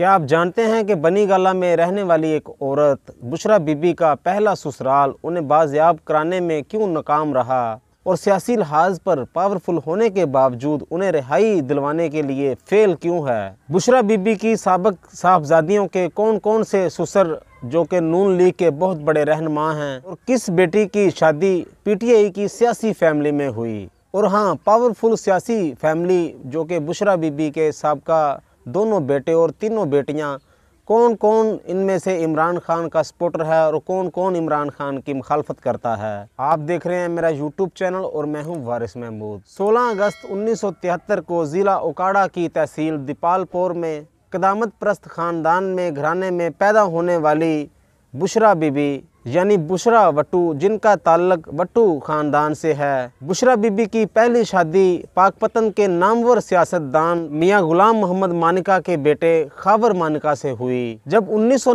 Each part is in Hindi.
क्या आप जानते हैं कि बनी गाला में रहने वाली एक औरत बुशरा बीबी का पहला ससुराल उन्हें बाजियाब कराने में क्यों नाकाम रहा और सियासी लिहाज पर पावरफुल होने के बावजूद उन्हें रिहाई दिलवाने के लिए फेल क्यों है बुशरा बीबी की सबक साहबजादियों के कौन कौन से सुसर जो कि नून लीग के बहुत बड़े रहनमा हैं और किस बेटी की शादी पीटीआई की सियासी फैमिली में हुई और हाँ पावरफुल सियासी फैमिली जो कि बुशरा बीबी के सबका दोनों बेटे और तीनों बेटियां कौन कौन इनमें से इमरान खान का सपोर्टर है और कौन कौन इमरान खान की मुखालफत करता है आप देख रहे हैं मेरा यूट्यूब चैनल और मैं हूं वारिस महमूद 16 अगस्त 1973 को ज़िला ओकाड़ा की तहसील दीपालपुर में कदामत प्रस्त ख़ानदान में घराने में पैदा होने वाली बुशरा बीबी यानी बुशरा वटू जिनका ताल्लक वटू ख़ानदान से है बुशरा बीबी की पहली शादी पाकपतन के नामवर सियासतदान मियाँ गुलाम मोहम्मद मानिका के बेटे खावर मानिका से हुई जब उन्नीस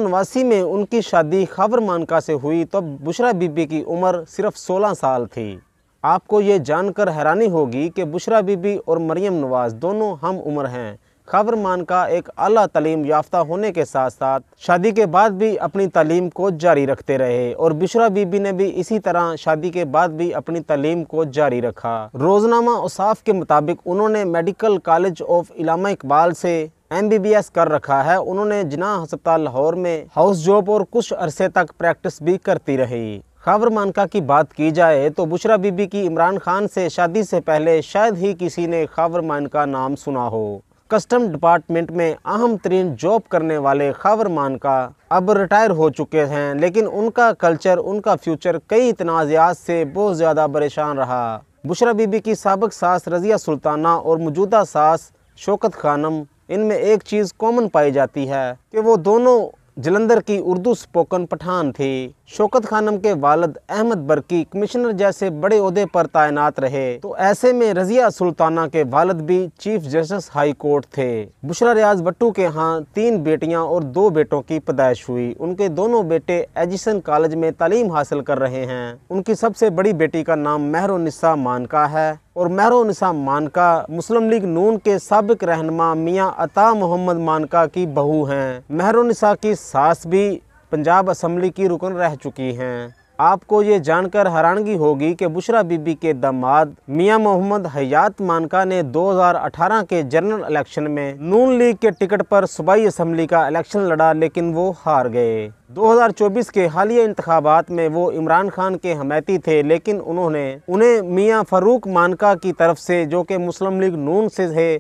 में उनकी शादी खावर मानिका से हुई तब तो बुशरा बीबी की उम्र सिर्फ 16 साल थी आपको ये जानकर हैरानी होगी कि बुशरा बीबी और मरियम नवाज़ दोनों हम उम्र हैं खबरमान का एक अला तलीम याफ्ता होने के साथ साथ शादी के बाद भी अपनी तलीम को जारी रखते रहे और बिशरा बीबी ने भी इसी तरह शादी के बाद भी अपनी तलीम को जारी रखा रोजनामा उसाफ के मुताबिक उन्होंने medical college of Allama Iqbal से एम बी बी एस कर रखा है उन्होंने जिना हस्पताल लाहौर में हाउस जॉब और कुछ अरसे तक प्रैक्टिस भी करती रही खबर मानका की बात की जाए तो बुशरा बीबी की इमरान खान से शादी से पहले शायद ही किसी ने खबर मानका नाम सुना हो कस्टम डिपार्टमेंट में अहम तरीन जॉब करने वाले मान का अब रिटायर हो चुके हैं लेकिन उनका कल्चर उनका फ्यूचर कई तनाज़ात से बहुत ज़्यादा परेशान रहा बुशरा बीबी की सबक सास रज़िया सुल्ताना और मौजूदा सास शोकत खानम इनमें एक चीज़ कॉमन पाई जाती है कि वो दोनों जलंधर की उर्दू स्पोकन पठान थी शौकत खानम के वालद अहमद बरकी कमिश्नर जैसे बड़े अहदे पर तैनात रहे तो ऐसे में रजिया सुल्ताना के वालद भी चीफ जस्टिस हाई कोर्ट थे बुशरा रियाज बट्टू के यहाँ तीन बेटियाँ और दो बेटों की पैदाइश हुई उनके दोनों बेटे एजिसन कॉलेज में तालीम हासिल कर रहे हैं उनकी सबसे बड़ी बेटी का नाम महरोनिस्सा मानका है और महरोनसा मानका मुस्लिम लीग नून के सबक रहनमा मियाँ अता मोहम्मद मानका की बहू हैं मेहरो महरोनसा की सास भी पंजाब असम्बली की रुकन रह चुकी हैं आपको ये जानकर हैरानगी होगी कि बुशरा बीबी के दामाद मियां मोहम्मद हयात मानका ने 2018 के जनरल इलेक्शन में नून लीग के टिकट पर सूबाई असम्बली का इलेक्शन लड़ा लेकिन वो हार गए 2024 के हालिया इंतबात में वो इमरान खान के हमायती थे लेकिन उन्होंने उन्हें मियां फरूक मानका की तरफ से जो कि मुस्लिम लीग नून से थे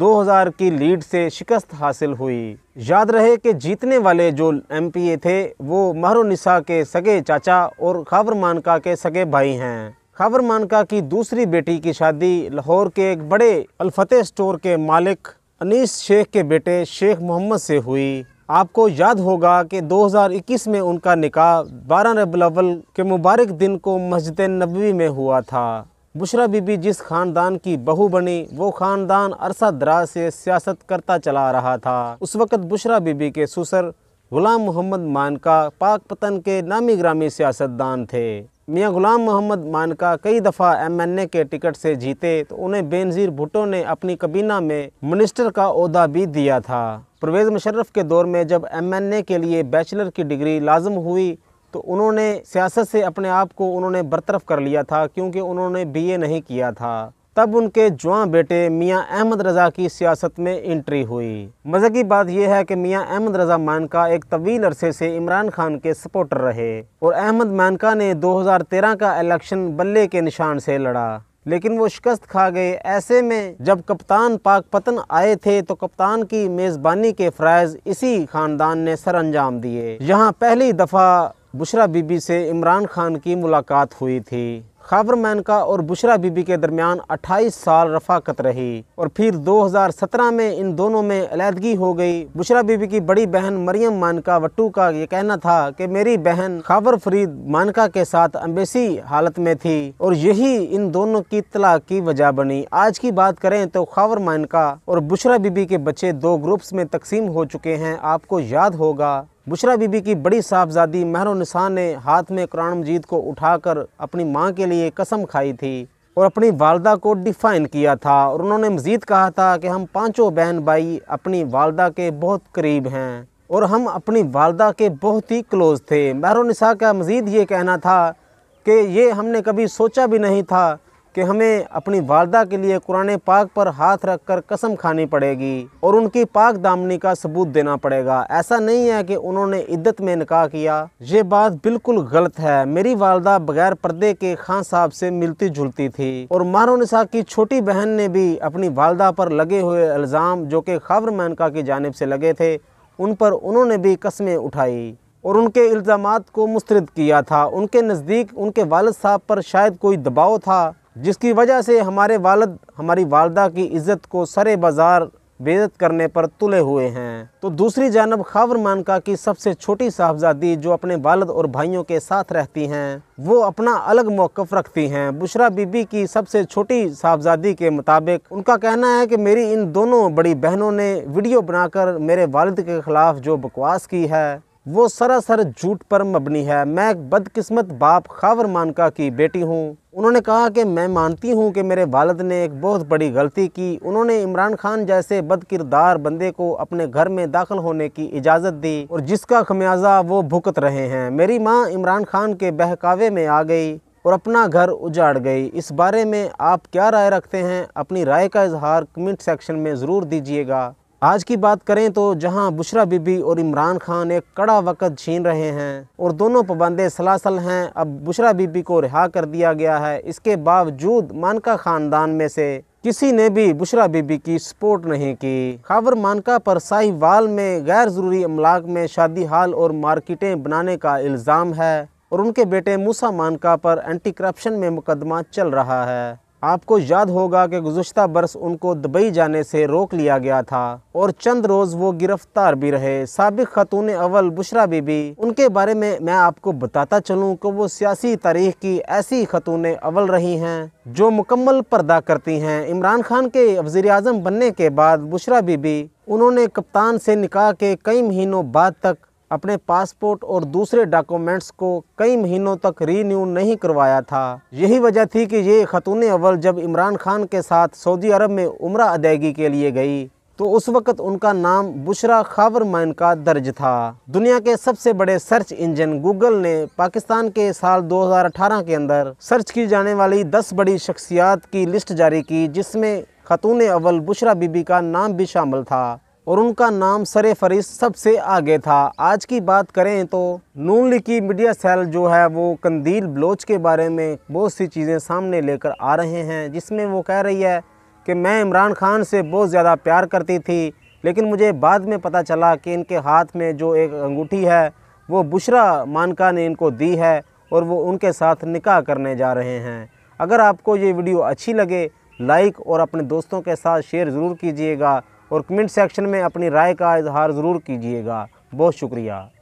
2000 की लीड से शिकस्त हासिल हुई याद रहे कि जीतने वाले जो एमपीए थे वो महरुनिसा के सगे चाचा और खबर मानका के सगे भाई हैं खबर मानका की दूसरी बेटी की शादी लाहौर के एक बड़े अलफते स्टोर के मालिक अनीस शेख के बेटे शेख मोहम्मद से हुई आपको याद होगा कि 2021 में उनका निकाह बारह रबल के मुबारक दिन को मस्जिद नबी में हुआ था बुशरा बीबी जिस खानदान की बहू बनी वो खानदान अरसा दराज से सियासत करता चला रहा था उस वक़्त बुशरा बीबी के सुसर गुलाम मोहम्मद मानका पाक पतन के नामी ग्रामी सियासतदान थे मियाँ गुलाम मोहम्मद मानका कई दफ़ा एमएनए के टिकट से जीते तो उन्हें बेनज़ीर भुटो ने अपनी कबीना में मिनिस्टर का अहदा भी दिया था परवेज़ मुशर्रफ के दौर में जब एमएनए के लिए बैचलर की डिग्री लाजम हुई तो उन्होंने सियासत से अपने आप को उन्होंने बरतरफ कर लिया था क्योंकि उन्होंने बीए नहीं किया था तब उनके जुआ बेटे मियां अहमद रज़ा की सियासत में एंट्री हुई मज़े की बात यह है कि मियां अहमद रज़ा मानका एक तवील अरसे से इमरान खान के सपोर्टर रहे और अहमद मानका ने 2013 का इलेक्शन बल्ले के निशान से लड़ा लेकिन वो शिकस्त खा गए ऐसे में जब कप्तान पाक पतन आए थे तो कप्तान की मेज़बानी के फ्राइज इसी ख़ानदान ने सर अंजाम दिए यहाँ पहली दफ़ा बुशरा बीबी से इमरान खान की मुलाकात हुई थी खाबरमैन का और बुशरा बीबी के दरमियान 28 साल रफाकत रही और फिर 2017 में इन दोनों में अलीदगी हो गई बुशरा बीबी की बड़ी बहन मरियम मानका वट्टू का ये कहना था कि मेरी बहन खाबर फरीद मानका के साथ अम्बेसी हालत में थी और यही इन दोनों की तलाक की वजह बनी आज की बात करें तो खाबर मानका और बुशरा बीबी के बच्चे दो ग्रुप्स में तकसीम हो चुके हैं आपको याद होगा बुशरा बीबी की बड़ी साहबजादी महरुनिसा ने हाथ में कुरान मजीद को उठाकर अपनी माँ के लिए कसम खाई थी और अपनी वालदा को डिफ़ाइन किया था और उन्होंने मज़ीद कहा था कि हम पांचों बहन भाई अपनी वालदा के बहुत करीब हैं और हम अपनी वालदा के बहुत ही क्लोज़ थे महरुनिसा का मज़ीद ये कहना था कि ये हमने कभी सोचा भी नहीं था कि हमें अपनी वालदा के लिए कुरान पाक पर हाथ रख कर कसम खानी पड़ेगी और उनकी पाक दामनी का सबूत देना पड़ेगा ऐसा नहीं है कि उन्होंने इद्दत में निकाह किया ये बात बिल्कुल गलत है मेरी वालदा बगैर पर्दे के खान साहब से मिलती जुलती थी और मारोनिसा की छोटी बहन ने भी अपनी वालदा पर लगे हुए अल्ज़ाम जो कि खबर मैनका की जानब से लगे थे उन पर उन्होंने भी कस्में उठाई और उनके इल्ज़ाम को मुस्रद किया था उनके नज़दीक उनके वालद साहब पर शायद कोई दबाव था जिसकी वजह से हमारे वालद हमारी वालदा की इज़्ज़त को सरे बाज़ार बेजत करने पर तुले हुए हैं तो दूसरी जानब खबर मानका की सबसे छोटी साहबजादी जो अपने वालद और भाइयों के साथ रहती हैं वो अपना अलग मौक़ रखती हैं बुशरा बीबी की सबसे छोटी साहबजादी के मुताबिक उनका कहना है कि मेरी इन दोनों बड़ी बहनों ने वीडियो बनाकर मेरे वालद के ख़िलाफ़ जो बकवास की है वो सरासर झूठ पर मबनी है मैं एक बदकिस्मत बाप खावर मानका की बेटी हूँ उन्होंने कहा कि मैं मानती हूँ कि मेरे वालद ने एक बहुत बड़ी गलती की उन्होंने इमरान खान जैसे बदकिरदार बंदे को अपने घर में दाखिल होने की इजाज़त दी और जिसका खमियाजा वो भुगत रहे हैं मेरी माँ इमरान खान के बहकावे में आ गई और अपना घर उजाड़ गई इस बारे में आप क्या राय रखते हैं अपनी राय का इजहार कमेंट सेक्शन में ज़रूर दीजिएगा आज की बात करें तो जहां बुशरा बीबी और इमरान खान एक कड़ा वक्त छीन रहे हैं और दोनों पाबंदे सलासल हैं अब बुशरा बीबी को रिहा कर दिया गया है इसके बावजूद मानका ख़ानदान में से किसी ने भी बुशरा बीबी की सपोर्ट नहीं की खबर मानका पर साहिवाल में गैर ज़रूरी अमलाक में शादी हाल और मार्केटें बनाने का इल्ज़ाम है और उनके बेटे मूसा मानका पर एंटी करप्शन में मुकदमा चल रहा है आपको याद होगा कि गुज्त बरस उनको दुबई जाने से रोक लिया गया था और चंद रोज़ वो गिरफ्तार भी रहे सबक खतून अवल बुशरा बीबी उनके बारे में मैं आपको बताता चलूँ कि वो सियासी तारीख की ऐसी खतून अवल रही हैं जो मुकम्मल पर्दा करती हैं इमरान खान के वजी अजम बनने के बाद बुशरा बीबी उन्होंने कप्तान से निकाह के कई महीनों बाद तक अपने पासपोर्ट और दूसरे डॉक्यूमेंट्स को कई महीनों तक रीन्यू नहीं करवाया था यही वजह थी कि ये खतून अव्वल जब इमरान खान के साथ सऊदी अरब में उम्र अदायगी के लिए गई तो उस वक्त उनका नाम बुशरा खावर मैन का दर्ज था दुनिया के सबसे बड़े सर्च इंजन गूगल ने पाकिस्तान के साल 2018 के अंदर सर्च की जाने वाली 10 बड़ी शख्सियात की लिस्ट जारी की जिसमें खतून अव्वल बुशरा बीबी का नाम भी शामिल था और उनका नाम सर फरिश सबसे आगे था आज की बात करें तो नून लीग की मीडिया सेल जो है वो कंदील बलोच के बारे में बहुत सी चीज़ें सामने लेकर आ रहे हैं जिसमें वो कह रही है कि मैं इमरान खान से बहुत ज़्यादा प्यार करती थी लेकिन मुझे बाद में पता चला कि इनके हाथ में जो एक अंगूठी है वो बुशरा मानका ने इनको दी है और वो उनके साथ निकाह करने जा रहे हैं अगर आपको ये वीडियो अच्छी लगे लाइक और अपने दोस्तों के साथ शेयर ज़रूर कीजिएगा और कमेंट सेक्शन में अपनी राय का इजहार ज़रूर कीजिएगा बहुत शुक्रिया